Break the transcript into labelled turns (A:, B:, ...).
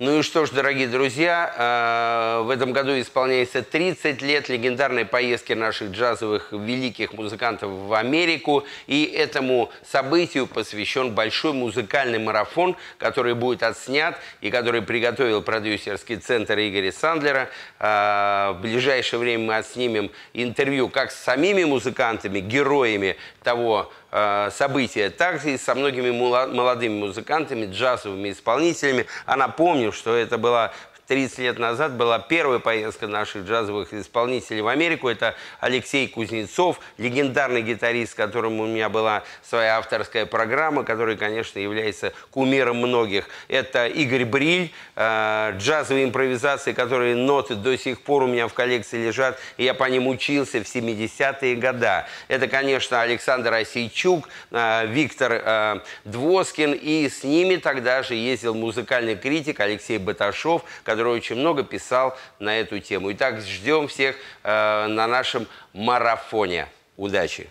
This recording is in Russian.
A: Ну и что ж, дорогие друзья, э, в этом году исполняется 30 лет легендарной поездки наших джазовых великих музыкантов в Америку. И этому событию посвящен большой музыкальный марафон, который будет отснят и который приготовил продюсерский центр Игоря Сандлера. Э, в ближайшее время мы отснимем интервью как с самими музыкантами, героями того Э, события. Так и со многими молодыми музыкантами, джазовыми исполнителями. А напомню, что это была 30 лет назад была первая поездка наших джазовых исполнителей в Америку. Это Алексей Кузнецов, легендарный гитарист, с которым у меня была своя авторская программа, который, конечно, является кумиром многих. Это Игорь Бриль, э, джазовые импровизации, которые ноты до сих пор у меня в коллекции лежат, и я по ним учился в 70-е годы. Это, конечно, Александр Осейчук, э, Виктор э, Двоскин, и с ними тогда же ездил музыкальный критик Алексей Баташов, который очень много писал на эту тему. Итак, ждем всех э, на нашем марафоне. Удачи!